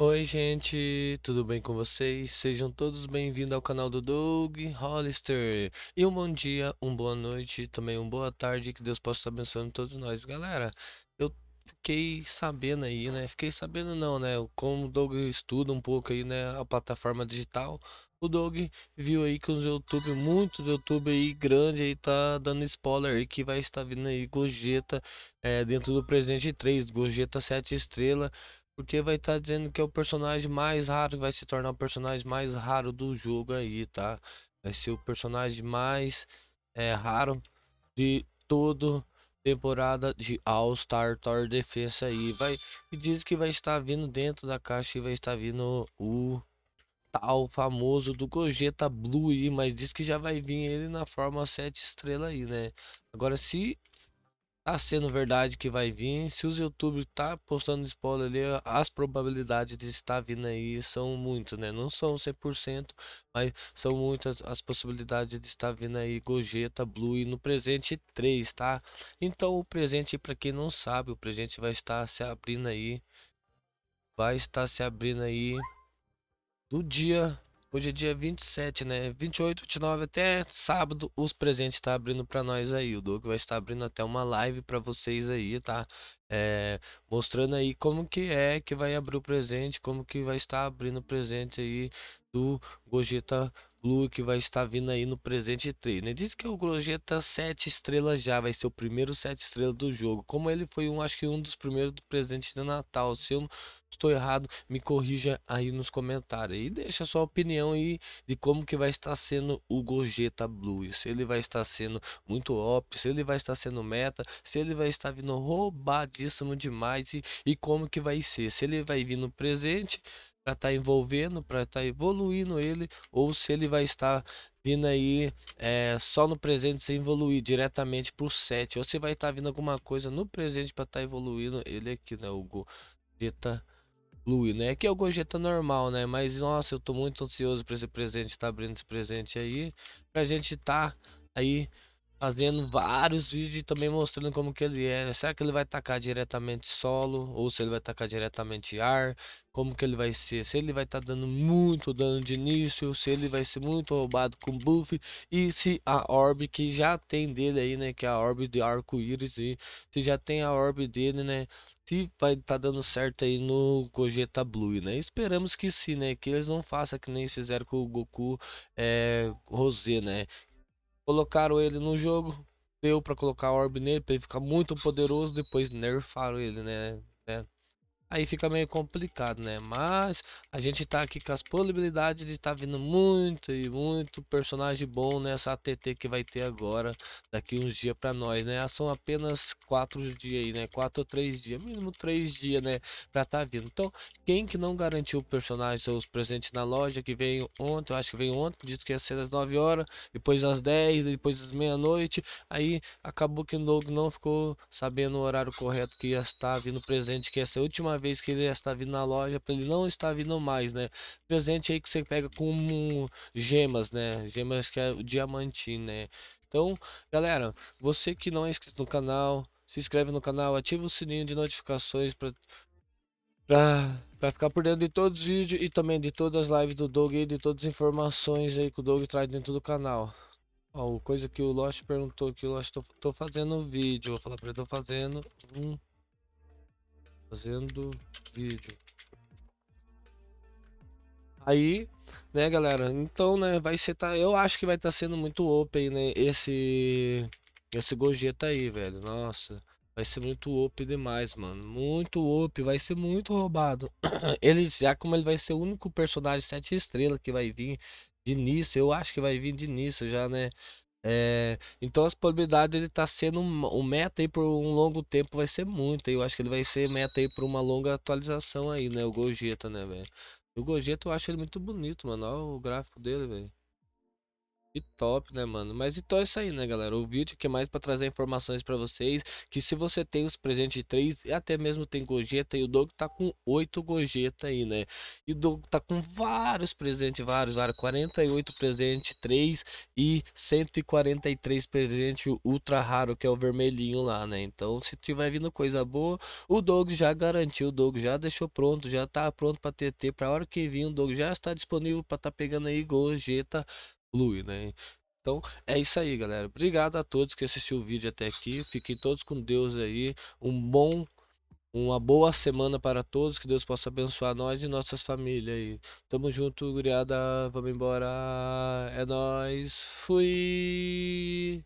Oi, gente, tudo bem com vocês? Sejam todos bem-vindos ao canal do Doug Hollister. E um bom dia, uma boa noite, também uma boa tarde, que Deus possa estar abençoando todos nós. Galera, eu fiquei sabendo aí, né? Fiquei sabendo não, né? Como o Doug estuda um pouco aí, né? A plataforma digital. O Doug viu aí que os YouTube, muito do YouTube aí grande aí tá dando spoiler aí que vai estar vindo aí Gojeta é, eh, dentro do Presidente 3, Gojeta 7 estrela porque vai estar tá dizendo que é o personagem mais raro, vai se tornar o personagem mais raro do jogo aí, tá? Vai ser o personagem mais é, raro de toda temporada de All Star Tour Defense aí. Vai, e diz que vai estar vindo dentro da caixa e vai estar vindo o tal famoso do Gogeta Blue aí, mas diz que já vai vir ele na forma 7 estrela aí, né? Agora se tá sendo verdade que vai vir. Se os YouTube tá postando spoiler ali, as probabilidades de estar vindo aí são muito, né? Não são 100%, mas são muitas as possibilidades de estar vindo aí Gogeta, Blue e no presente 3, tá? Então o presente, para quem não sabe, o presente vai estar se abrindo aí. Vai estar se abrindo aí do dia Hoje é dia 27, né? 28, 29 até sábado os presentes tá abrindo para nós aí. O Doug vai estar abrindo até uma live para vocês aí, tá? É, mostrando aí como que é que vai abrir o presente, como que vai estar abrindo o presente aí do Gogeta Blue que vai estar vindo aí no presente treino. Né? Diz que é o Gogeta 7 estrelas já, vai ser o primeiro 7 estrelas do jogo. Como ele foi um, acho que um dos primeiros presentes de Natal, se eu estou errado, me corrija aí nos comentários e deixa sua opinião aí de como que vai estar sendo o Gogeta Blue, se ele vai estar sendo muito op, se ele vai estar sendo meta, se ele vai estar vindo roubadíssimo demais e, e como que vai ser, se ele vai vir no presente para estar tá envolvendo, para estar tá evoluindo ele, ou se ele vai estar vindo aí é, só no presente sem evoluir diretamente para o set ou se vai estar tá vindo alguma coisa no presente para estar tá evoluindo ele aqui, né, o Gogeta flui, né? É que é o gorjeta normal, né? Mas nossa, eu tô muito ansioso para esse presente, tá abrindo esse presente aí, pra gente tá aí fazendo vários vídeos e também mostrando como que ele é. Será que ele vai atacar diretamente solo ou se ele vai atacar diretamente ar? Como que ele vai ser? Se ele vai estar tá dando muito dano de início, se ele vai ser muito roubado com buff e se a orb que já tem dele aí, né, que é a orb de arco-íris e se já tem a orb dele, né, se vai estar tá dando certo aí no Gogeta Blue, né? Esperamos que sim, né? Que eles não façam que nem fizeram com o Goku é, Rosé, né? Colocaram ele no jogo, deu para colocar o orb nele para ele ficar muito poderoso, depois nerfaram ele, né? né? aí fica meio complicado, né? Mas a gente tá aqui com as possibilidades de tá vindo muito e muito personagem bom nessa ATT que vai ter agora, daqui uns dias para nós, né? São apenas quatro dias aí, né? Quatro ou três dias, mínimo três dias, né? Para tá vindo. Então, quem que não garantiu o personagem os presentes na loja, que veio ontem, eu acho que veio ontem, disse que ia ser às 9 horas, depois às 10, depois às meia-noite, aí acabou que o Nog não ficou sabendo o horário correto que ia estar vindo presente, que ia ser a última vez que ele está vindo na loja, para ele não estar vindo mais, né? Presente aí que você pega como gemas, né? Gemas que é o diamante, né? Então, galera, você que não é inscrito no canal, se inscreve no canal, ativa o sininho de notificações para para ficar por dentro de todos os vídeos e também de todas as lives do Doug e de todas as informações aí que o Doug traz dentro do canal. Ó, coisa que o Lost perguntou que o Lost tô, tô fazendo um vídeo, vou falar para ele, tô fazendo um Fazendo vídeo. Aí, né, galera? Então, né, vai ser tá, eu acho que vai estar tá sendo muito open, né, esse esse Gogeta aí, velho. Nossa, vai ser muito open demais, mano. Muito open, vai ser muito roubado. Ele já como ele vai ser o único personagem sete estrelas que vai vir de início, eu acho que vai vir de início já, né? É, então as probabilidades ele tá sendo o um meta aí por um longo tempo vai ser muito. Eu acho que ele vai ser meta aí por uma longa atualização aí, né? O Gojeta, né, velho? O Gojeta eu acho ele muito bonito, mano. Olha o gráfico dele, velho. Que top, né, mano? Mas então é isso aí, né, galera? O vídeo aqui é mais para trazer informações para vocês. Que se você tem os presentes de 3 e até mesmo tem gojeta e o Doug tá com 8 gojeta aí, né? E o Doug tá com vários presentes, vários, vários. 48 presente 3 e 143 presente ultra raro, que é o vermelhinho lá, né? Então, se tiver vindo coisa boa, o Doug já garantiu, o Doug já deixou pronto, já tá pronto para TT. Pra hora que vir, o Doug já está disponível para tá pegando aí gojeta evolui, né? Então é isso aí, galera. Obrigado a todos que assistiu o vídeo até aqui. Fiquem todos com Deus aí. Um bom, uma boa semana para todos. Que Deus possa abençoar nós e nossas famílias aí. Tamo junto, guriada. Vamos embora. É nós. Fui.